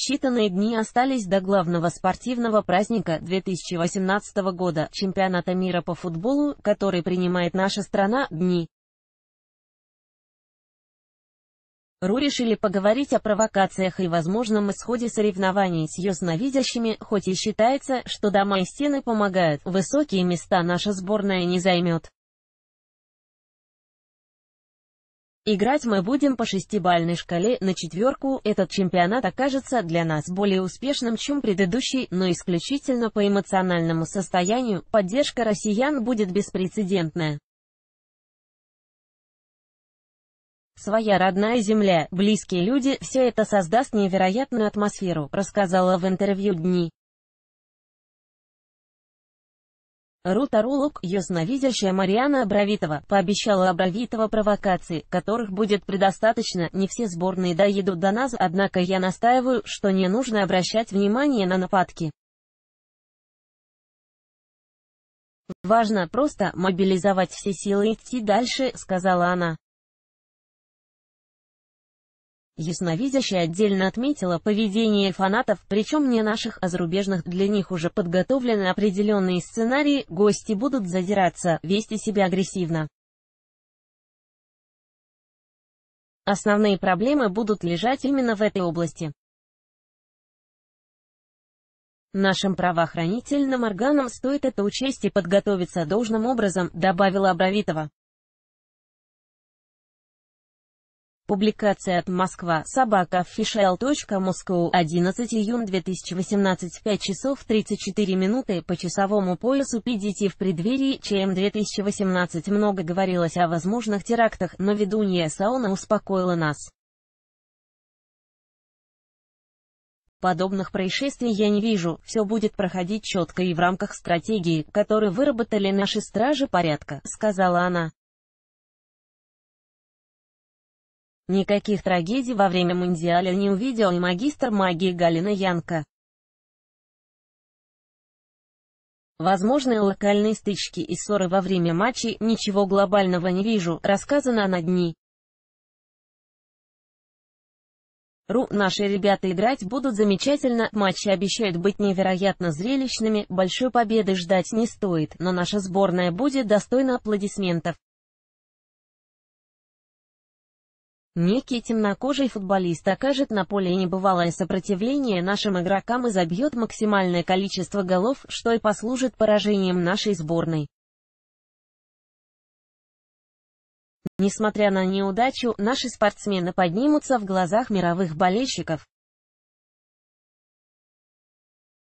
Считанные дни остались до главного спортивного праздника 2018 года, чемпионата мира по футболу, который принимает наша страна, дни. РУ решили поговорить о провокациях и возможном исходе соревнований с ее ясновидящими, хоть и считается, что дома и стены помогают, высокие места наша сборная не займет. Играть мы будем по шестибальной шкале на четверку, этот чемпионат окажется для нас более успешным, чем предыдущий, но исключительно по эмоциональному состоянию, поддержка россиян будет беспрецедентная. Своя родная земля, близкие люди, все это создаст невероятную атмосферу, рассказала в интервью Дни. Рутаролог, ясновидящая Мариана Абравитова, пообещала Абравитова провокации, которых будет предостаточно, не все сборные доедут до нас, однако я настаиваю, что не нужно обращать внимание на нападки. Важно просто мобилизовать все силы и идти дальше, сказала она. Ясновидящая отдельно отметила поведение фанатов, причем не наших, а зарубежных. Для них уже подготовлены определенные сценарии, гости будут задираться, вести себя агрессивно. Основные проблемы будут лежать именно в этой области. Нашим правоохранительным органам стоит это учесть и подготовиться должным образом, добавила Абравитова. Публикация от Москва. Собака Moskau 11 июнь 2018 5 часов 34 минуты по часовому поясу PDT в преддверии ЧМ 2018 много говорилось о возможных терактах, но ведунья Сауна успокоила нас. Подобных происшествий я не вижу, все будет проходить четко и в рамках стратегии, которую выработали наши стражи порядка, сказала она. Никаких трагедий во время Мундиаля не увидел и магистр магии Галина Янка. Возможные локальные стычки и ссоры во время матчей «Ничего глобального не вижу», рассказано на дни. Ру, наши ребята играть будут замечательно, матчи обещают быть невероятно зрелищными, большой победы ждать не стоит, но наша сборная будет достойна аплодисментов. Некий темнокожий футболист окажет на поле небывалое сопротивление нашим игрокам и забьет максимальное количество голов, что и послужит поражением нашей сборной. Несмотря на неудачу, наши спортсмены поднимутся в глазах мировых болельщиков.